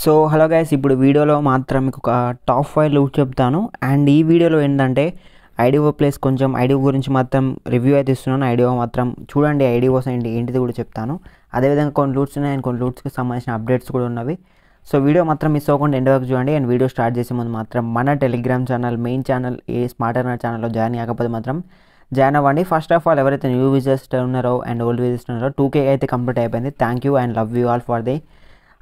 so hello guys ఇప్పుడు వీడియోలో మాత్రం మీకు ఒక టాప్ ఫైవ్ లూక్ చెప్తాను అండ్ ఈ వీడియోలో ఏంటంటే ఐడియో ప్లేస్ కొంచెం ఐడియో గురించి మాత్రం రివ్యూ అయితే ఇస్తున్నాను ఐడియో మాత్రం చూడండి ఐడియోస్ ఏంటి ఏంటిది కూడా చెప్తాను అదేవిధంగా కొన్ని లూట్స్ ఉన్నాయి అండ్ కొన్ని లూట్స్కి సంబంధించిన అప్డేట్స్ కూడా ఉన్నవి సో వీడియో మాత్రం మిస్ అవ్వకుండా ఎండ్ వరకు చూడండి అండ్ వీడియో స్టార్ట్ చేసే ముందు మాత్రం మన Telegram channel main channel a smart అన్న ఛానల్లో జాయిన్ కాకపోతే మాత్రం జాయిన్ అవ్వండి ఫస్ట్ ఆఫ్ ఆల్ ఎవరైతే న్యూ విజర్స్ ఉన్నారో అండ్ ఓల్డ్ విజర్స్ ఉన్నారో టూ కే అయితే కంప్లీట్ అయిపోయింది thank you and love you all for the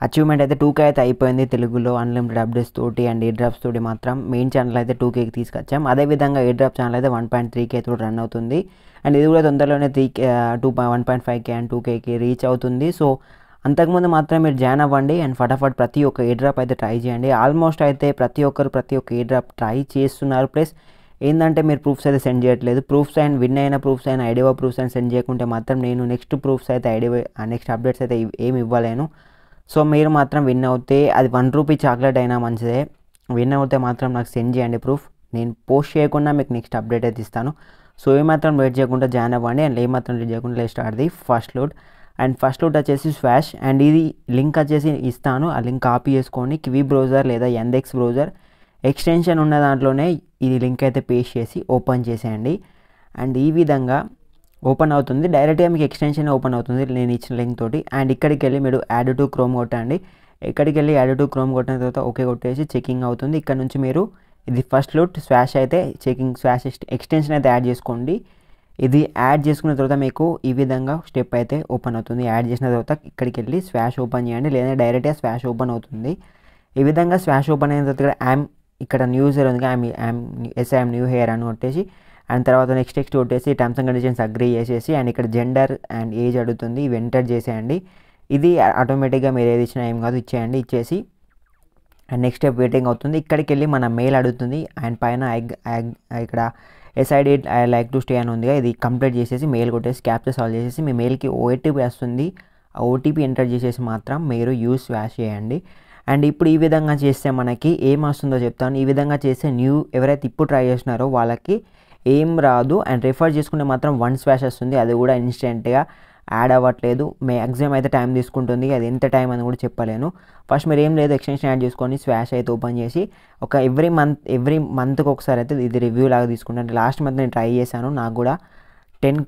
achievement అయితే టూకే అయితే అయిపోయింది తెలుగులో అన్లిమిటెడ్ అప్డేట్స్ తోటి అండ్ ఏ డ్రాప్స్ తోటి మాత్రం మెయిన్ ఛానల్ అయితే టూకేకి తీసుకొచ్చాం అదేవిధంగా ఏ డ్రాప్ ఛానల్ అయితే వన్ పాయింట్ త్రీ కే తోటి రన్ అవుతుంది అండ్ ఇది కూడా తొందరలోనే three K two one point five K and two కేకి రీచ్ అవుతుంది సో అంతకుముందు మాత్రం మీరు జాయిన్ అవ్వండి అండ్ ఫటాఫట్ ప్రతి ఒక్క ఏ డ్రాప్ అయితే ట్రై చేయండి ఆల్మోస్ట్ అయితే ప్రతి ఒక్కరు ప్రతి ఒక్క ఏ డ్రాప్ ట్రై చేస్తున్నారు ప్లస్ ఏంటంటే మీరు ప్రూఫ్స్ అయితే సెండ్ చేయట్లేదు ప్రూఫ్స్ అండ్ విన్ అయిన ప్రూఫ్స్ అయిన ఐడివా ప్రూఫ్స్ అయినా సెండ్ చేయకుంటే మాత్రం నేను నెక్స్ట్ ప్రూఫ్స్ అయితే ఐడివా నెక్స్ట్ అప్డేట్స్ అయితే ఏమి ఇవ్వలేను సో మీరు మాత్రం విన్ అవుతే అది వన్ రూపీ చాక్లెట్ అయినా మంచిదే విన్ అవుతే మాత్రం నాకు సెండ్ చేయండి ప్రూఫ్ నేను పోస్ట్ చేయకుండా మీకు నెక్స్ట్ అప్డేట్ అయితే ఇస్తాను సో ఏమాత్రం వెయిట్ చేయకుండా జాయిన్ అవ్వండి అండ్ ఏమాత్రం వెయిట్ చేయకుండా లేస్ట్ ఆడది first loot and first loot వచ్చేసి స్వాష్ అండ్ ఇది లింక్ వచ్చేసి ఇస్తాను ఆ లింక్ కాపీ చేసుకొని కివీ బ్రౌజర్ లేదా ఎందెక్స్ బ్రౌజర్ ఎక్స్టెన్షన్ ఉన్న దాంట్లోనే ఇది లింక్ అయితే పేస్ట్ చేసి ఓపెన్ చేసేయండి అండ్ ఈ విధంగా ఓపెన్ అవుతుంది డైరెక్ట్గా మీకు ఎక్స్టెన్షన్ ఓపెన్ అవుతుంది నేను ఇచ్చిన లింక్ తోటి అండ్ ఇక్కడికి వెళ్ళి మీరు యాడ్ టు క్రోమ్ కొట్టండి ఇక్కడికి వెళ్ళి యాడ్ టు క్రోమ్ కొట్టిన తర్వాత ఓకే కొట్టేసి చెకింగ్ అవుతుంది ఇక్కడ నుంచి మీరు ఇది ఫస్ట్ లూట్ స్వాష్ అయితే చెకింగ్ స్వాష్ ఎక్స్టెన్షన్ అయితే యాడ్ చేసుకోండి ఇది యాడ్ చేసుకున్న తర్వాత మీకు ఈ విధంగా స్టెప్ అయితే ఓపెన్ అవుతుంది యాడ్ చేసిన తర్వాత ఇక్కడికి వెళ్ళి స్వాష్ ఓపెన్ చేయండి లేదా డైరెక్ట్గా స్వాష్ ఓపెన్ అవుతుంది ఈ విధంగా స్వాష్ ఓపెన్ అయిన తర్వాత ఇక్కడ యామ్ ఇక్కడ న్యూ యూజర్ ఉంది I'm am yes am new here అని కొట్టేసి అండ్ తర్వాత నెక్స్ట్ నెక్స్ట్ కొట్టేసి టర్మ్స్ అండ్ కండిషన్స్ అగ్రీ చేసేసి అండ్ ఇక్కడ జెండర్ అండ్ ఏజ్ అడుగుతుంది ఇవి ఎంటర్ చేసేయండి ఇది ఆటోమేటిక్గా మీరు ఏది ఇచ్చినా ఏం కాదు ఇచ్చేయండి ఇచ్చేసి అండ్ నెక్స్ట్ స్టెప్ వెయిటింగ్ అవుతుంది ఇక్కడికి వెళ్ళి మన మెయిల్ అడుగుతుంది అండ్ పైన ఇక్కడ SID I like to stay అని ఉందిగా ఇది కంప్లీట్ చేసేసి మెయిల్ కొట్టేసి క్యాప్చర్ సాల్వ్ చేసేసి మీ మెయిల్కి ఓటీపీ వస్తుంది ఆ ఓటీపీ ఎంటర్ చేసేసి మాత్రం మీరు యూస్ వ్యాష్ చేయండి అండ్ ఇప్పుడు ఈ విధంగా చేస్తే మనకి ఏం వస్తుందో చెప్తాను ఈ విధంగా చేస్తే న్యూ ఎవరైతే ఇప్పుడు ట్రై చేసినారో వాళ్ళకి ఏం రాదు అండ్ రిఫర్ చేసుకుంటే మాత్రం వన్ స్వాష్ వస్తుంది అది కూడా ఇన్స్టెంట్గా యాడ్ అవ్వట్లేదు మ్యాక్సిమం అయితే టైం తీసుకుంటుంది అది ఎంత టైం అని కూడా చెప్పలేను ఫస్ట్ మీరు ఏం లేదు ఎక్స్టెన్షన్ యాడ్ చేసుకొని స్వాష్ అయితే ఓపెన్ చేసి ఒక ఎవ్రీ మంత్ ఎవ్రీ మంత్కి ఒకసారి అయితే ఇది రివ్యూ లాగా తీసుకుంటాను లాస్ట్ మంత్ నేను ట్రై చేశాను నాకు కూడా టెన్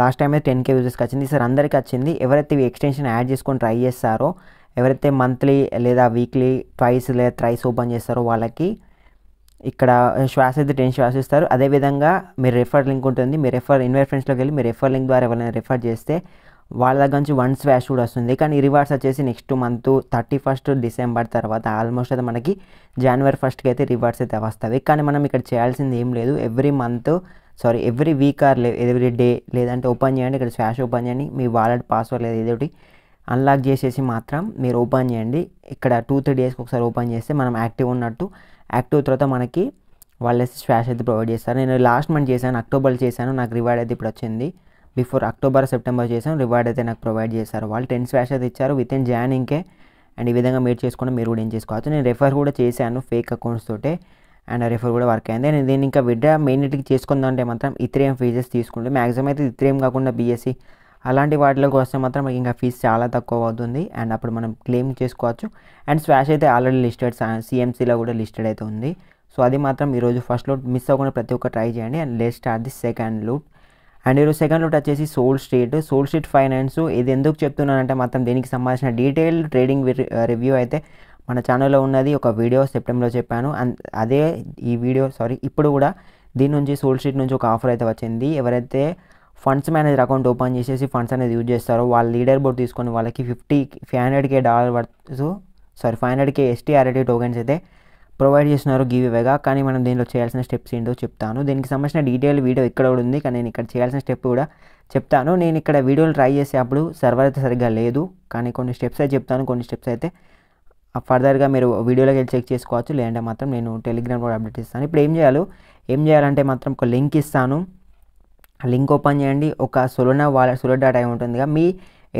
లాస్ట్ టైం అయితే టెన్ కే యూజెస్కి వచ్చింది సార్ అందరికీ వచ్చింది ఎవరైతే ఇవి ఎక్స్టెన్షన్ యాడ్ చేసుకొని ట్రై చేస్తారో ఎవరైతే మంత్లీ లేదా వీక్లీ ట్వైస్ లేదా ట్రైస్ ఓపెన్ చేస్తారో వాళ్ళకి ఇక్కడ శ్వాస అయితే టెన్ శ్వాస ఇస్తారు అదేవిధంగా మీరు రెఫర్ లింక్ ఉంటుంది మీ రెఫర్ ఇన్వైట్ ఫ్రెండ్స్లోకి వెళ్ళి మీ రెఫర్ లింక్ ద్వారా ఎవరైనా రెఫర్ చేస్తే వాళ్ళ దగ్గర నుంచి వన్ స్వాష్ కూడా వస్తుంది కానీ రివార్డ్స్ వచ్చేసి next month thirty first December తర్వాత ఆల్మోస్ట్ అయితే మనకి జనవరి ఫస్ట్కి అయితే రివార్డ్స్ అయితే వస్తాయి కానీ మనం ఇక్కడ చేయాల్సింది ఏం లేదు every month sorry every week or లే ఎవ్రీ డే లేదంటే ఓపెన్ చేయండి ఇక్కడ స్వాష్ ఓపెన్ చేయండి మీ వాలెట్ పాస్వర్డ్ లేదు ఏదోటి అన్లాక్ చేసేసి మాత్రం మీరు ఓపెన్ చేయండి ఇక్కడ టూ త్రీ డేస్కి ఒకసారి ఓపెన్ చేస్తే మనం యాక్టివ్ ఉన్నట్టు యాక్టివ్ తర్వాత మనకి వాళ్ళే స్వాష్ అయితే ప్రొవైడ్ చేస్తారు నేను లాస్ట్ మంత్ చేశాను అక్టోబర్ చేశాను నాకు రివార్డ్ అయితే ఇప్పుడు వచ్చింది బిఫోర్ అక్టోబర్ సెప్టెంబర్ చేశాను రివార్డ్ అయితే నాకు ప్రొవైడ్ చేశారు వాళ్ళు టెన్ స్వాష్ అయితే ఇచ్చారు విత్ ఇన్ జాన్ ఇంకే అండ్ ఈ విధంగా మీరు చేసుకుంటే మీరు కూడా ఏం చేసుకోవచ్చు నేను రెఫర్ కూడా చేశాను ఫేక్ అకౌంట్స్ తోటే అండ్ రెఫర్ కూడా వర్క్ అయింది నేను దీన్ని ఇంకా ఇంటికి చేసుకుందాం చేసుకుందామంటే మాత్రం ఇత్రేం ఫీజెస్ తీసుకుంటే మ్యాక్సిమం అయితే ఇత్రేం కాకుండా బీఎస్సీ అలాంటి వాటిలోకి వస్తే మాత్రం మనకి ఇంకా ఫీజు చాలా తక్కువ అవుతుంది అండ్ అప్పుడు మనం క్లెయిమ్ చేసుకోవచ్చు అండ్ స్వాష్ అయితే ఆల్రెడీ లిస్టెడ్ సిఎంసీలో కూడా లిస్టెడ్ అయితే ఉంది సో అది మాత్రం ఈరోజు ఫస్ట్ లూట్ మిస్ అవ్వకుండా ప్రతి ఒక్క ట్రై చేయండి and let start the second loot and ఈరోజు సెకండ్ లూట్ వచ్చేసి Sol Street Sol Street Finance ఇది ఎందుకు చెప్తున్నానంటే మాత్రం దీనికి సంబంధించిన డీటెయిల్ ట్రేడింగ్ రివ్యూ అయితే మన ఛానల్లో ఉన్నది ఒక వీడియో సెప్టెంబర్లో చెప్పాను అండ్ అదే ఈ వీడియో సారీ ఇప్పుడు కూడా దీని నుంచి సోల్ స్ట్రీట్ నుంచి ఒక ఆఫర్ అయితే వచ్చింది ఎవరైతే ఫండ్స్ మేనేజర్ అకౌంట్ ఓపెన్ చేసేసి ఫండ్స్ అనేది యూజ్ చేస్తారు వాళ్ళ లీడర్ బోర్డ్ తీసుకొని వాళ్ళకి fifty five hundred K dollar worth sorry five hundred K STRIT tokens అయితే ప్రొవైడ్ చేస్తున్నారు గివ్ ఇవేగా కానీ మనం దీనిలో చేయాల్సిన స్టెప్స్ ఏంటో చెప్తాను దీనికి సంబంధించిన డీటెయిల్ వీడియో ఇక్కడ కూడా ఉంది కానీ నేను ఇక్కడ చేయాల్సిన స్టెప్ కూడా చెప్తాను నేను ఇక్కడ వీడియోలు ట్రై చేసేటప్పుడు సర్వర్ అయితే సరిగ్గా లేదు కానీ కొన్ని స్టెప్స్ అయితే చెప్తాను కొన్ని స్టెప్స్ అయితే ఫర్దర్గా మీరు వీడియోలోకి వెళ్ళి చెక్ చేసుకోవచ్చు లేదంటే మాత్రం నేను టెలిగ్రామ్ కూడా అప్డేట్ ఇస్తాను ఇప్పుడు ఏం చేయాలి ఏం చేయాలంటే మాత్రం ఒక లింక్ ఇస్తాను లింక్ ఓపెన్ చేయండి ఒక సొలోనా వాలెట్ సొలో డాటా అయి ఉంటుందిగా మీ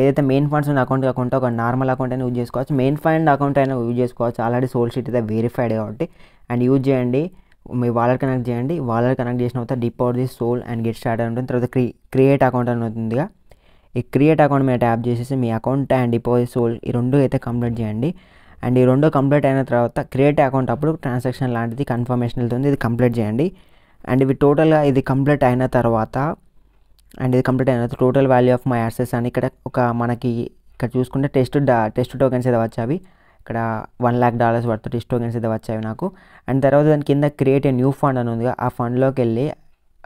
ఏదైతే మెయిన్ ఫండ్స్ ఉన్న అకౌంట్ కాకుండా ఒక నార్మల్ అకౌంట్ అయినా యూజ్ చేసుకోవచ్చు మెయిన్ ఫండ్ అకౌంట్ అయినా యూజ్ చేసుకోవచ్చు ఆల్రెడీ సోల్ షీట్ అయితే వెరిఫైడ్ కాబట్టి అండ్ యూజ్ చేయండి మీ వాలెట్ కనెక్ట్ చేయండి వాలెట్ కనెక్ట్ చేసిన తర్వాత deposit Sol and get start అని ఉంటుంది తర్వాత క్రీ క్రియేట్ అకౌంట్ అని ఉంటుందిగా ఈ క్రియేట్ అకౌంట్ మీద ట్యాప్ చేసేసి మీ అకౌంట్ అండ్ డిపాజిట్ సోల్ ఈ రెండు అయితే కంప్లీట్ చేయండి అండ్ ఈ రెండు కంప్లీట్ అయిన తర్వాత క్రియేట్ అకౌంట్ అప్పుడు ట్రాన్సాక్షన్ లాంటిది కన్ఫర్మేషన్ వెళ్తుంది ఇది కంప్లీట్ చేయండి అండ్ ఇవి టోటల్గా ఇది కంప్లీట్ అయిన తర్వాత అండ్ ఇది కంప్లీట్ అయిన తర్వాత total value of my access అని ఇక్కడ ఒక మనకి ఇక్కడ చూసుకుంటే టెస్ట్ టెస్ట్ టోకెన్స్ ఏదో వచ్చావి ఇక్కడ one lakh dollars worth test tokens ఏదో వచ్చాయి నాకు అండ్ తర్వాత దాని కింద క్రియేట్ ఏ న్యూ ఫండ్ అని ఉందిగా ఆ ఫండ్లోకి వెళ్ళి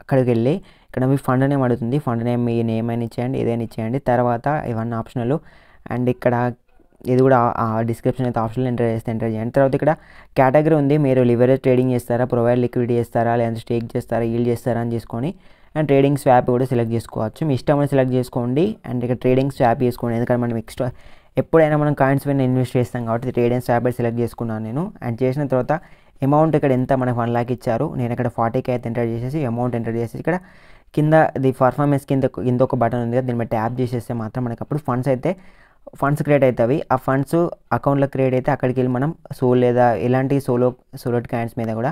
అక్కడికి వెళ్ళి ఇక్కడ మీ ఫండ్ నేమ్ అడుగుతుంది ఫండ్ నేమ్ మీ నేమ్ అని ఇచ్చేయండి ఏదైనా ఇచ్చేయండి తర్వాత ఇవన్నీ ఆప్షనల్ అండ్ ఇక్కడ ఇది కూడా డిస్క్రిప్షన్ అయితే ఆప్షన్లో ఎంటర్ చేస్తే ఎంటర్ చేయండి తర్వాత ఇక్కడ కేటగిరీ ఉంది మీరు లివరేజ్ ట్రేడింగ్ చేస్తారా ప్రొవైడ్ లిక్విడ్ చేస్తారా లేదంటే స్టేక్ చేస్తారా ఈల్డ్ చేస్తారా అని చేసుకొని అండ్ ట్రేడింగ్ స్వాప్ కూడా సెలెక్ట్ చేసుకోవచ్చు మీ ఇష్టమని సెలెక్ట్ చేసుకోండి అండ్ ఇక్కడ ట్రేడింగ్ స్వాప్ చేసుకోండి ఎందుకంటే మనం ఎక్స్ట్రా ఎప్పుడైనా మనం కాయిన్స్ పైన ఇన్వెస్ట్ చేస్తాం కాబట్టి ట్రేడింగ్ స్వాప్ సెలెక్ట్ చేసుకున్నాను నేను అండ్ చేసిన తర్వాత అమౌంట్ ఇక్కడ ఎంత మనకు వన్ ల్యాక్ ఇచ్చారు నేను ఇక్కడ ఫార్టీకి అయితే ఎంటర్ చేసేసి అమౌంట్ ఎంటర్ చేసేసి ఇక్కడ కింద ది పర్ఫార్మెన్స్ కింద కింద ఒక బటన్ ఉంది కదా దీని మీద ట్యాప్ చేసేస్తే మాత్రం మనకి అప్పుడు ఫండ్స్ అయితే ఫండ్స్ క్రియేట్ అవుతాయి ఆ ఫండ్స్ అకౌంట్లో క్రియేట్ అయితే అక్కడికి వెళ్ళి మనం సో లేదా ఎలాంటి సోలో సోలో క్యాండ్స్ మీద కూడా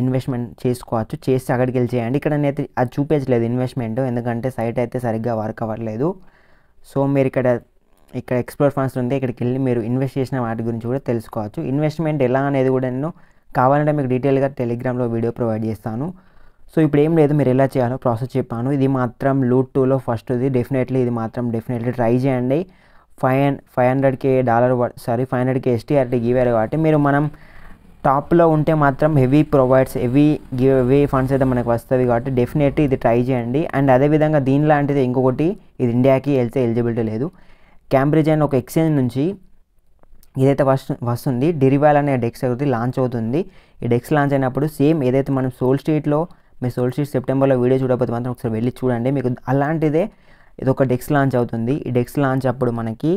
ఇన్వెస్ట్మెంట్ చేసుకోవచ్చు చేసి అక్కడికి వెళ్ళి చేయండి ఇక్కడ నేనైతే అది చూపించలేదు ఇన్వెస్ట్మెంట్ ఎందుకంటే సైట్ అయితే సరిగ్గా వర్క్ అవ్వట్లేదు సో మీరు ఇక్కడ ఇక్కడ ఎక్స్ప్లోర్ ఫండ్స్ ఉంది ఇక్కడికి వెళ్ళి మీరు ఇన్వెస్ట్ చేసిన వాటి గురించి కూడా తెలుసుకోవచ్చు ఇన్వెస్ట్మెంట్ ఎలా అనేది కూడా నేను కావాలంటే మీకు డీటెయిల్గా టెలిగ్రామ్లో వీడియో ప్రొవైడ్ చేస్తాను సో ఇప్పుడు ఏం లేదు మీరు ఎలా చేయాలో ప్రాసెస్ చెప్పాను ఇది మాత్రం లూట్ టూలో ఇది డెఫినెట్లీ ఇది మాత్రం డెఫినెట్లీ ట్రై చేయండి five five K dollar sorry five హండ్రెడ్కి కే ఎస్టీఆర్టీ గీవారు కాబట్టి మీరు మనం టాప్లో ఉంటే మాత్రం heavy provides heavy give heavy funds అయితే మనకు వస్తుంది కాబట్టి డెఫినెట్లీ ఇది ట్రై చేయండి అండ్ అదేవిధంగా దీనిలాంటిది ఇంకొకటి ఇది ఇండియాకి వెళ్తే ఎలిజిబిలిటీ లేదు క్యాంబ్రిడ్జ్ అండ్ ఒక ఎక్స్చేంజ్ నుంచి ఏదైతే వస్తు వస్తుంది డిరివాల్ అనే డెక్స్ అవుతుంది లాంచ్ అవుతుంది ఈ డెక్స్ లాంచ్ అయినప్పుడు సేమ్ ఏదైతే మనం సోల్ స్ట్రీట్లో మీ సోల్షీట్ సెప్టెంబర్లో వీడియో చూడకపోతే మాత్రం ఒకసారి వెళ్ళి చూడండి మీకు అలాంటిదే ఇది ఒక డెక్స్ లాంచ్ అవుతుంది ఈ డెక్స్ లాంచ్ అప్పుడు మనకి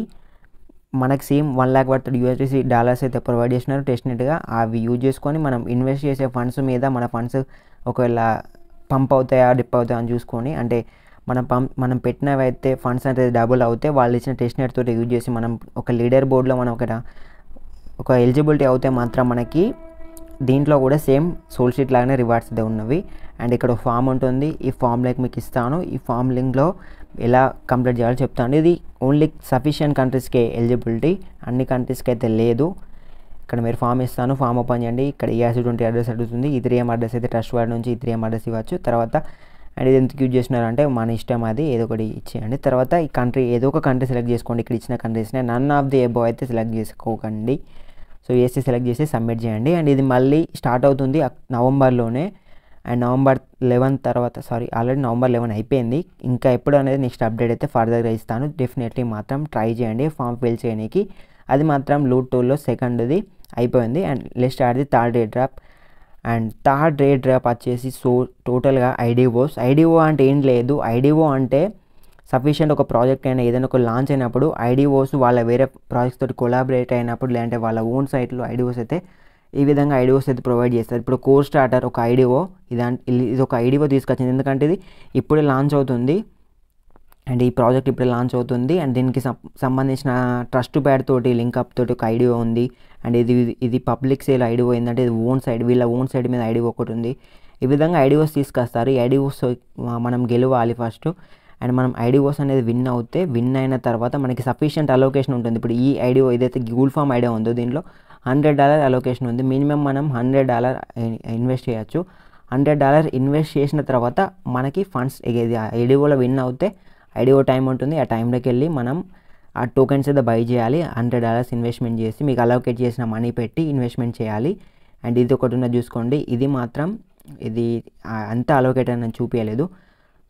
మనకి సేమ్ వన్ ల్యాక్ పడుతుంది యూఎస్టీసీ డాలర్స్ అయితే ప్రొవైడ్ చేసినారు టెస్ట్నెట్గా అవి యూజ్ చేసుకొని మనం ఇన్వెస్ట్ చేసే ఫండ్స్ మీద మన ఫండ్స్ ఒకవేళ పంప్ అవుతాయా డిప్ అవుతాయా అని చూసుకొని అంటే మనం పంప్ మనం పెట్టినవి అయితే ఫండ్స్ అనేది డబుల్ అవుతే వాళ్ళు ఇచ్చిన టెస్ట్నెట్ తోటి యూజ్ చేసి మనం ఒక లీడర్ బోర్డులో మనం ఒక ఒక ఎలిజిబిలిటీ అవుతే మాత్రం మనకి దీంట్లో కూడా సేమ్ సోల్ షీట్ లాగానే రివార్డ్స్ ఉన్నవి అండ్ ఇక్కడ ఫామ్ ఉంటుంది ఈ ఫామ్ లైక్ మీకు ఇస్తాను ఈ ఫామ్ లింక్లో ఎలా కంప్లీట్ చేయాలో చెప్తాను ఇది ఓన్లీ సఫిషియంట్ కంట్రీస్కే ఎలిజిబిలిటీ అన్ని కంట్రీస్కి అయితే లేదు ఇక్కడ మీరు ఫామ్ ఇస్తాను ఫామ్ ఓపెన్ చేయండి ఇక్కడ ఏఆర్సీ ట్వంటీ అడ్రస్ అడుగుతుంది ఈ త్రీ అడ్రస్ అయితే ట్రస్ట్ వాడి నుంచి ఈ త్రీ అడ్రస్ ఇవ్వచ్చు తర్వాత అండ్ ఇది ఎందుకు యూజ్ చేసినారంటే మన ఇష్టం అది ఏదో ఒకటి ఇచ్చేయండి తర్వాత ఈ కంట్రీ ఏదో ఒక కంట్రీ సెలెక్ట్ చేసుకోండి ఇక్కడ ఇచ్చిన కంట్రీస్నే నన్ ఆఫ్ ది ఎబో అయితే సెలెక్ట్ చేసుకోకండి సో ఏసీ సెలెక్ట్ చేసి సబ్మిట్ చేయండి అండ్ ఇది మళ్ళీ స్టార్ట్ అవుతుంది నవంబర్లోనే అండ్ నవంబర్ లెవెన్ తర్వాత సారీ ఆల్రెడీ నవంబర్ లెవెన్ అయిపోయింది ఇంకా ఎప్పుడు అనేది నెక్స్ట్ అప్డేట్ అయితే ఫర్దర్గా ఇస్తాను డెఫినెట్లీ మాత్రం ట్రై చేయండి ఫామ్ ఫిల్ చేయడానికి అది మాత్రం లూట్ టూలో సెకండ్ది అయిపోయింది అండ్ లెస్ట్ ఆడిది third day drop and third day drop వచ్చేసి సో టోటల్గా ఐడిఓస్ ఐడిఓ అంటే ఏం లేదు ఐడిఓ అంటే సఫిషియంట్ ఒక ప్రాజెక్ట్ అయినా ఏదైనా ఒక లాంచ్ అయినప్పుడు ఐడిఓస్ వాళ్ళ వేరే ప్రాజెక్ట్స్ తోటి కొలాబరేట్ అయినప్పుడు లేదంటే వాళ్ళ ఓన్ సైట్లో ఐడిఓస్ అయితే ఈ విధంగా ఐడిఓస్ అయితే ప్రొవైడ్ చేస్తారు ఇప్పుడు కోర్ స్టార్టర్ ఒక ఐడిఓ ఇది ఇది ఒక ఐడిఓ తీసుకొచ్చింది ఎందుకంటే ఇది ఇప్పుడే లాంచ్ అవుతుంది అండ్ ఈ ప్రాజెక్ట్ ఇప్పుడే లాంచ్ అవుతుంది అండ్ దీనికి సంబంధించిన ట్రస్ట్ ప్యాడ్ తోటి అప్ తోటి ఒక ఐడియో ఉంది అండ్ ఇది ఇది పబ్లిక్ సేల్ ఐడిఓ ఏంటంటే ఇది ఓన్ సైడ్ వీళ్ళ ఓన్ సైడ్ మీద ఐడిఓ ఒకటి ఉంది ఈ విధంగా ఐడియోస్ తీసుకొస్తారు ఈ ఐడియోస్ మనం గెలవాలి ఫస్ట్ అండ్ మనం ఐడిఓస్ అనేది విన్ అవుతే విన్ అయిన తర్వాత మనకి సఫిషియంట్ అలొకేషన్ ఉంటుంది ఇప్పుడు ఈ ఐడిఓ ఏదైతే గూగుల్ ఫామ్ ఐడియా ఉందో దీంట్లో హండ్రెడ్ డాలర్ అలొకేషన్ ఉంది మినిమం మనం హండ్రెడ్ డాలర్ ఇన్వెస్ట్ చేయొచ్చు హండ్రెడ్ డాలర్ ఇన్వెస్ట్ చేసిన తర్వాత మనకి ఫండ్స్ ఐడిఓలో విన్ అవుతే ఐడిఓ టైం ఉంటుంది ఆ టైంలోకి వెళ్ళి మనం ఆ టోకెన్స్ అయితే బై చేయాలి హండ్రెడ్ డాలర్స్ ఇన్వెస్ట్మెంట్ చేసి మీకు అలొకేట్ చేసిన మనీ పెట్టి ఇన్వెస్ట్మెంట్ చేయాలి అండ్ ఇది ఒకటి ఉన్నది చూసుకోండి ఇది మాత్రం ఇది అంత అలొకేట్ అని చూపించలేదు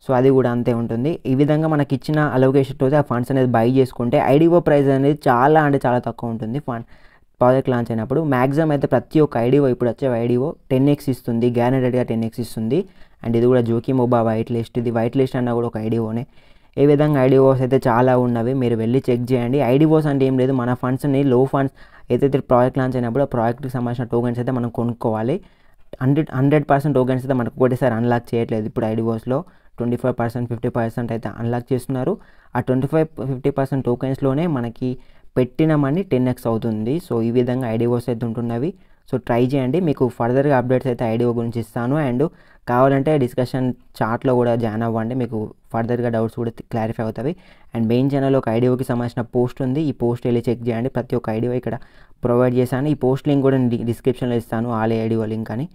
సో అది కూడా అంతే ఉంటుంది ఈ విధంగా మనకి ఇచ్చిన అలోకేషన్ అయితే ఆ ఫండ్స్ అనేది బై చేసుకుంటే ఐడిఓ ప్రైస్ అనేది చాలా అంటే చాలా తక్కువ ఉంటుంది ఫండ్ ప్రాజెక్ట్ లాంచ్ అయినప్పుడు మ్యాక్సిమం అయితే ప్రతి ఒక్క ఐడిఓ ఇప్పుడు వచ్చే ఐడిఓ టెన్ ఎక్స్ ఇస్తుంది గ్యారెంటెడ్గా టెన్ ఎక్స్ ఇస్తుంది అండ్ ఇది కూడా జోకి మొబా వైట్ లిస్ట్ ఇది వైట్ లిస్ట్ అన్న కూడా ఒక ఐడిఓనే ఈ విధంగా ఐడిఓస్ అయితే చాలా ఉన్నవి మీరు వెళ్ళి చెక్ చేయండి ఐడిఓస్ అంటే ఏం లేదు మన ఫండ్స్ని లో ఫండ్స్ ఏదైతే ప్రాజెక్ట్ లాంచ్ అయినప్పుడు ఆ ప్రాజెక్ట్కి సంబంధించిన టోకెన్స్ అయితే మనం కొనుక్కోవాలి హండ్రెడ్ హండ్రెడ్ పర్సెంట్ టోకెన్స్ అయితే మనకు ఒకటేసారి అన్లాక్ చేయట్లేదు ఇప్పుడు ఐడివోస్లో twenty five percent fifty percent అయితే అన్లాక్ చేస్తున్నారు ఆ ట్వంటీ ఫైవ్ ఫిఫ్టీ పర్సెంట్ టోకెన్స్లోనే మనకి పెట్టిన మనీ టెన్ ఎక్స్ అవుతుంది సో ఈ విధంగా ఐడివోస్ అయితే ఉంటున్నవి సో ట్రై చేయండి మీకు ఫర్దర్గా అప్డేట్స్ అయితే ఐడియో గురించి ఇస్తాను అండ్ కావాలంటే డిస్కషన్ చాట్లో కూడా జాయిన్ అవ్వండి మీకు ఫర్దర్గా డౌట్స్ కూడా క్లారిఫై అవుతాయి అండ్ మెయిన్ ఛానల్లో ఒక ఐడియోకి సంబంధించిన పోస్ట్ ఉంది ఈ పోస్ట్ వెళ్ళి చెక్ చేయండి ప్రతి ఒక్క ఐడియో ఇక్కడ ప్రొవైడ్ చేశాను ఈ పోస్ట్ లింక్ కూడా నేను డిస్క్రిప్షన్లో ఇస్తాను ఆల్ ఐడియో లింక్ అని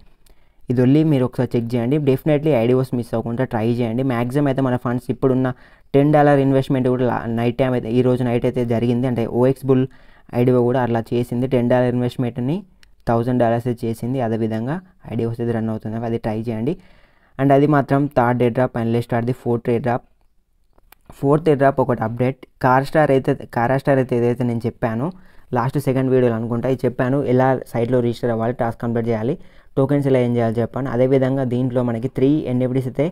ఇది వెళ్ళి మీరు ఒకసారి చెక్ చేయండి డెఫినెట్లీ ఐడియోస్ మిస్ అవ్వకుండా ట్రై చేయండి మ్యాక్సిమం అయితే మన ఫండ్స్ ఇప్పుడున్న టెన్ డాలర్ ఇన్వెస్ట్మెంట్ కూడా నైట్ టైం అయితే ఈ రోజు నైట్ అయితే జరిగింది అంటే ఓఎక్స్ బుల్ ఐడియో కూడా అలా చేసింది టెన్ డాలర్ ఇన్వెస్ట్మెంట్ని థౌజండ్ డాలర్స్ చేసింది అదేవిధంగా ఐడియా వస్తుంది రన్ అవుతుంది అది ట్రై చేయండి అండ్ అది మాత్రం third airdrop and last ఆర్ది fourth airdrop fourth airdrop ఒకటి అప్డేట్ కార్ స్టార్ అయితే కార్ స్టార్ అయితే ఏదైతే నేను చెప్పాను లాస్ట్ సెకండ్ వీడియోలో అనుకుంటా ఇది చెప్పాను ఎలా సైట్లో రిజిస్టర్ అవ్వాలి టాస్క్ కంప్లీట్ చేయాలి టోకెన్స్ ఎలా ఏం చేయాలి చెప్పాను అదేవిధంగా దీంట్లో మనకి త్రీ ఎన్ఎఫ్టీస్ అయితే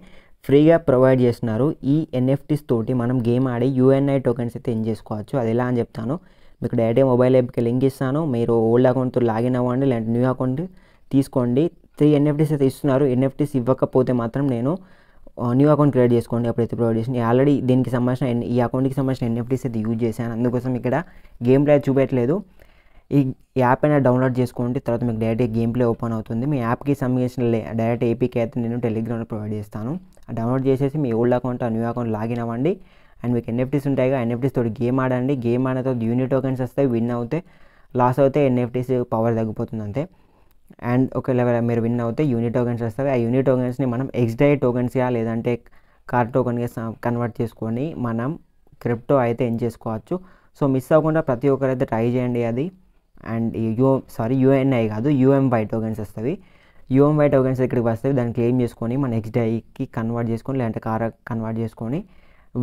ఫ్రీగా ప్రొవైడ్ చేస్తున్నారు ఈ ఎన్ఎఫ్టీస్ తోటి మనం గేమ్ ఆడి యూఎన్ఐ టోకెన్స్ అయితే ఏం చేసుకోవచ్చు అది ఎలా అని చెప్తాను మీకు డైరెక్ట్గా మొబైల్ యాప్కి లింక్ ఇస్తాను మీరు ఓల్డ్ అకౌంట్తో లాగిన్ అవ్వండి లేదంటే న్యూ అకౌంట్ తీసుకోండి త్రీ ఎన్ఎఫ్టీస్ అయితే ఇస్తున్నారు ఎన్ఎఫ్టీస్ ఇవ్వకపోతే మాత్రం నేను న్యూ అకౌంట్ క్రియేట్ చేసుకోండి అప్పుడైతే ప్రొవైడ్ చేసింది ఆల్రెడీ దీనికి సంబంధించిన ఈ అకౌంట్కి సంబంధించిన ఎన్ఎఫ్టీస్ అయితే యూజ్ చేశాను అందుకోసం ఇక్కడ గేమ్ ప్లే చూపెట్టలేదు ఈ యాప్ అయినా డౌన్లోడ్ చేసుకోండి తర్వాత మీకు డైరెక్ట్గా గేమ్ ప్లే ఓపెన్ అవుతుంది మీ యాప్కి సంబంధించిన డైరెక్ట్ ఏపీకి అయితే నేను టెలిగ్రామ్లో ప్రొవైడ్ చేస్తాను డౌన్లోడ్ చేసేసి మీ ఓల్డ్ అకౌంట్ ఆ న్యూ అకౌంట్ లాగిన్ అవ్వండి అండ్ మీకు ఎన్ఎఫ్టీస్ ఉంటాయిగా ఎన్ఎఫ్టీస్ తోటి గేమ్ ఆడండి గేమ్ ఆడిన తర్వాత యూనిట్ టోకెన్స్ వస్తాయి విన్ అవుతే లాస్ అవుతే ఎన్ఎఫ్టీస్ పవర్ తగ్గిపోతుంది అంతే అండ్ ఒకవేళ మీరు విన్ అవుతే యూనిట్ టోకెన్స్ వస్తాయి ఆ యూనిట్ టోకెన్స్ని మనం ఎక్స్డై టోకెన్స్గా లేదంటే కార్ టోకెన్గా కన్వర్ట్ చేసుకొని మనం క్రిప్టో అయితే ఎంజ్ చేసుకోవచ్చు సో మిస్ అవ్వకుండా ప్రతి ఒక్కరైతే ట్రై చేయండి అది అండ్ యూ సారీ యూఎన్ఐ కాదు UMY tokens UM UMY tokens ఇక్కడికి వస్తాయి దాన్ని క్లెయిమ్ చేసుకొని మన ఎక్స్డైకి కన్వర్ట్ చేసుకొని లేదంటే కార్ కన్వర్ట్ చేసుకొని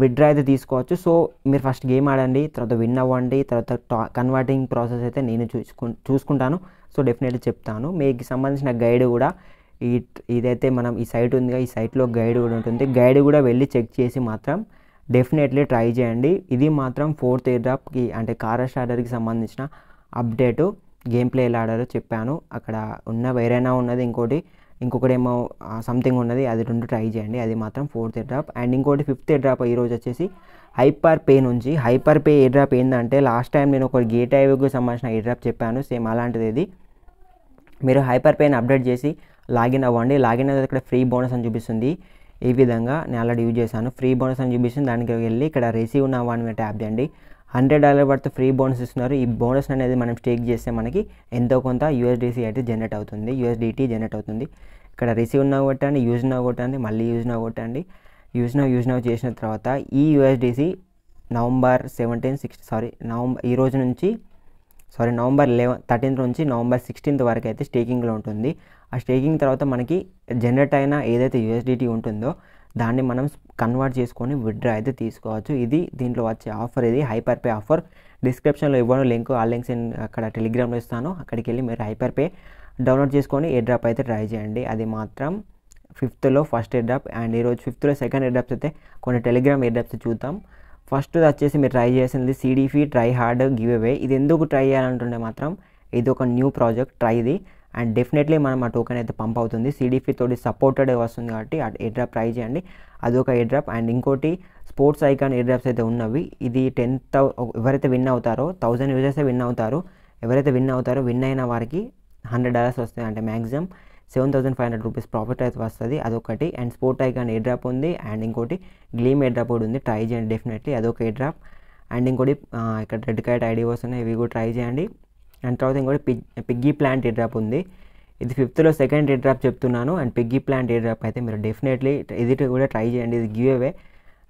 విడ్రా అయితే తీసుకోవచ్చు సో మీరు ఫస్ట్ గేమ్ ఆడండి తర్వాత విన్ అవ్వండి తర్వాత టా కన్వర్టింగ్ ప్రాసెస్ అయితే నేను చూసుకు చూసుకుంటాను సో డెఫినెట్లీ చెప్తాను మీకు సంబంధించిన గైడ్ కూడా ఈ ఇదైతే మనం ఈ సైట్ ఉందిగా ఈ సైట్లో గైడ్ కూడా ఉంటుంది గైడ్ కూడా వెళ్ళి చెక్ చేసి మాత్రం డెఫినెట్లీ ట్రై చేయండి ఇది మాత్రం ఫోర్త్ ఎయిర్ డ్రాప్కి అంటే కార్ ఆర్డర్కి సంబంధించిన అప్డేటు గేమ్ ప్లే ఎలా ఆడారో చెప్పాను అక్కడ ఉన్న వేరైనా ఉన్నది ఇంకోటి ఇంకొకటేమో సంథింగ్ ఉన్నది అది రెండు ట్రై చేయండి అది మాత్రం ఫోర్త్ ఎయిర్ డ్రాప్ అండ్ ఇంకోటి ఫిఫ్త్ ఎయిర్ డ్రాప్ ఈరోజు వచ్చేసి హైపర్ పే నుంచి హైపర్ పే ఎయిర్ డ్రాప్ ఏంటంటే లాస్ట్ టైం నేను ఒక గేట్ ఐవేకి సంబంధించిన ఎయిర్ డ్రాప్ చెప్పాను సేమ్ అలాంటిది ఇది మీరు హైపర్ పేని అప్డేట్ చేసి లాగిన్ అవ్వండి లాగిన్ అయితే ఇక్కడ ఫ్రీ బోనస్ అని చూపిస్తుంది ఈ విధంగా నేను ఆల్రెడీ యూజ్ చేశాను ఫ్రీ బోనస్ అని చూపిస్తుంది దానికి వెళ్ళి ఇక్కడ రిసీవ్ నా వన్ ట్యాప్ చేయండి hundred dollar worth free bonus ఇస్తున్నారు ఈ బోనస్ అనేది మనం స్టేక్ చేస్తే మనకి ఎంతో కొంత యూఎస్డిసి అయితే జనరేట్ అవుతుంది యూఎస్డిటీ జనరేట్ అవుతుంది ఇక్కడ రిసీవ్ నా కొట్టండి యూజ్ నా కొట్టండి మళ్ళీ యూజ్ నా కొట్టండి యూజ్ నా యూజ్ నా చేసిన తర్వాత ఈ USDC November seventeen six sorry November ఈ రోజు నుంచి సారీ నవంబర్ లెవెన్ థర్టీన్త్ నుంచి నవంబర్ సిక్స్టీన్త్ వరకు అయితే స్టేకింగ్లో ఉంటుంది ఆ స్టేకింగ్ తర్వాత మనకి జనరేట్ అయిన ఏదైతే యూఎస్డిటీ ఉంటుందో దాన్ని మనం కన్వర్ట్ చేసుకొని విత్డ్రా అయితే తీసుకోవచ్చు ఇది దీంట్లో వచ్చే ఆఫర్ ఇది హైపర్ పే ఆఫర్ డిస్క్రిప్షన్లో ఇవ్వడం లింక్ ఆ లింక్స్ అక్కడ టెలిగ్రామ్లో ఇస్తాను అక్కడికి వెళ్ళి మీరు హైపర్ పే డౌన్లోడ్ చేసుకొని ఎడ్రాప్ అయితే ట్రై చేయండి అది మాత్రం ఫిఫ్త్లో ఫస్ట్ ఎడ్రాప్ అండ్ ఈరోజు ఫిఫ్త్లో సెకండ్ ఎడ్రాప్స్ అయితే కొన్ని టెలిగ్రామ్ ఎడ్రాప్స్ చూద్దాం ఫస్ట్ వచ్చేసి మీరు ట్రై చేసింది సిడిఫీ ట్రై హార్డ్ గివ్ అవే ఇది ఎందుకు ట్రై చేయాలంటుండే మాత్రం ఇది ఒక న్యూ ప్రాజెక్ట్ ట్రైది అండ్ డెఫినెట్లీ మనం ఆ టోకెన్ అయితే పంప్ అవుతుంది సిడిఫీ తోటి సపోర్టెడ్ వస్తుంది కాబట్టి ఆ ఎడ్రాప్ ట్రై చేయండి అదొక ఎడ్రాప్ అండ్ ఇంకోటి స్పోర్ట్స్ ఐకాన్ ఎడ్రాప్స్ అయితే ఉన్నవి ఇది టెన్ థౌ ఎవరైతే విన్ అవుతారో థౌజండ్ యూజర్సే విన్ అవుతారు ఎవరైతే విన్ అవుతారో విన్ అయిన వారికి హండ్రెడ్ డాలర్స్ వస్తాయి అంటే maximum seven thousand five hundred rupees profit అయితే వస్తుంది అదొకటి అండ్ స్పోర్ట్ ఐకాన్ ఎడ్రాప్ ఉంది అండ్ ఇంకోటి గ్లీమ్ ఎడ్రాప్ కూడా ఉంది ట్రై చేయండి డెఫినెట్లీ అదొక డ్రాప్ అండ్ ఇంకోటి ఇక్కడ రెడ్ కార్డ్ ఐడి వస్తున్నాయి ఇవి కూడా ట్రై చేయండి అండ్ తర్వాత ఇంకోటి పిగ్ పిగ్గీ ప్లాంట్ ఎడ్రాప్ ఉంది ఇది ఫిఫ్త్లో సెకండ్ ఎడ్రాప్ చెప్తున్నాను అండ్ పిగ్గీ ప్లాంట్ ఎడ్రాప్ అయితే మీరు డెఫినెట్లీ ఇది కూడా ట్రై చేయండి ఇది గివ్ అవే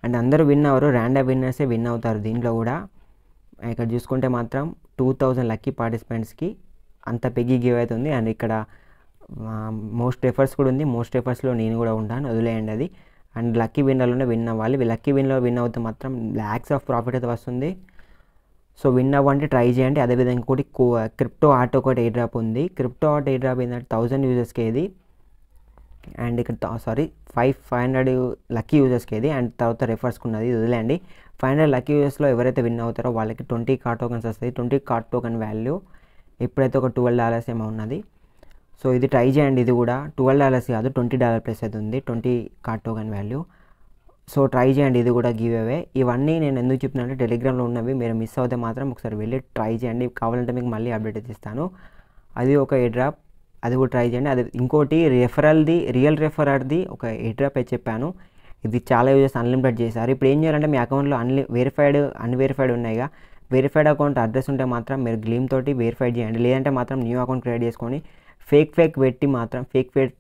అండ్ అందరూ విన్ అవ్వరు ర్యాండమ్ విన్నర్సే విన్ అవుతారు దీంట్లో కూడా ఇక్కడ చూసుకుంటే మాత్రం టూ థౌజండ్ లక్కీ పార్టిసిపెంట్స్కి అంత పిగ్గీ గివ్ అవుతుంది అండ్ ఇక్కడ మోస్ట్ ఎఫర్ట్స్ కూడా ఉంది మోస్ట్ ఎఫర్ట్స్లో నేను కూడా ఉంటాను వదిలేయండి అది అండ్ లక్కీ విన్నర్లోనే విన్ అవ్వాలి లక్కీ విన్లో విన్ అవుతే మాత్రం ల్యాక్స్ ఆఫ్ ప్రాఫిట్ అయితే వస్తుంది సో విన్ అవ్వంటే ట్రై చేయండి అదేవిధంగా ఇంకోటి క్రిప్టో ఆర్ట్ ఒకటి ఎయిర్ డ్రాప్ ఉంది క్రిప్టో ఆర్ట్ ఎయిర్ డ్రాప్ ఏంటంటే థౌజండ్ యూజర్స్కి ఇది అండ్ ఇక్కడ sorry five five hundred lucky యూజర్స్కి ఇది అండ్ తర్వాత రిఫర్స్ ఉన్నది వదిలేండి ఫైవ్ హండ్రెడ్ లక్కీ యూజర్స్లో ఎవరైతే విన్ అవుతారో వాళ్ళకి ట్వంటీ కార్ టోకన్స్ వస్తాయి ట్వంటీ కార్ టోకన్ వాల్యూ ఎప్పుడైతే ఒక ట్వెల్వ్ డాలర్స్ ఏమో ఉన్నది సో ఇది ట్రై చేయండి ఇది కూడా ట్వెల్వ్ డాలర్స్ కాదు ట్వంటీ డాలర్ ప్లస్ అయితే ఉంది twenty car token value so try చేయండి ఇది కూడా గివ్ అవే ఇవన్నీ నేను ఎందుకు చెప్తున్నా అంటే టెలిగ్రామ్లో ఉన్నవి మీరు మిస్ అవుతే మాత్రం ఒకసారి వెళ్ళి ట్రై చేయండి కావాలంటే మీకు మళ్ళీ అప్డేట్ ఇస్తాను అది ఒక ఎడ్రాప్ అది కూడా ట్రై చేయండి అది ఇంకోటి రెఫరల్ది రియల్ రెఫరల్ది ఒక ఎడ్రాప్ అయితే చెప్పాను ఇది చాలా యూజెస్ అన్లిమిటెడ్ చేశారు ఇప్పుడు ఏం చేయాలంటే మీ అకౌంట్లో అన్లి వెరిఫైడ్ అన్వెరిఫైడ్ ఉన్నాయిగా వెరిఫైడ్ అకౌంట్ అడ్రస్ ఉంటే మాత్రం మీరు గ్లీమ్ తోటి వెరిఫైడ్ చేయండి లేదంటే మాత్రం న్యూ అకౌంట్ క్రియేట్ చేసుకొని ఫేక్ ఫేక్ పెట్టి మాత్రం ఫేక్ ఫేక్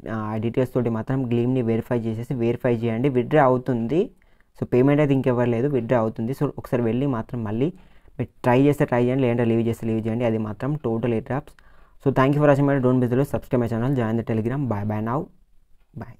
డీటెయిల్స్ తోటి మాత్రం గ్లీమ్ని వెరిఫై చేసేసి వెరిఫై చేయండి విత్డ్రా అవుతుంది సో పేమెంట్ అయితే ఇంకెవరు లేదు విత్డ్రా అవుతుంది సో ఒకసారి వెళ్ళి మాత్రం మళ్ళీ మీరు ట్రై చేస్తే ట్రై చేయండి లేదంటే లీవ్ చేస్తే లీవ్ చేయండి అది మాత్రం total eight drops so thank you for watching my don't బిజ్లో subscribe my channel join the Telegram bye bye now bye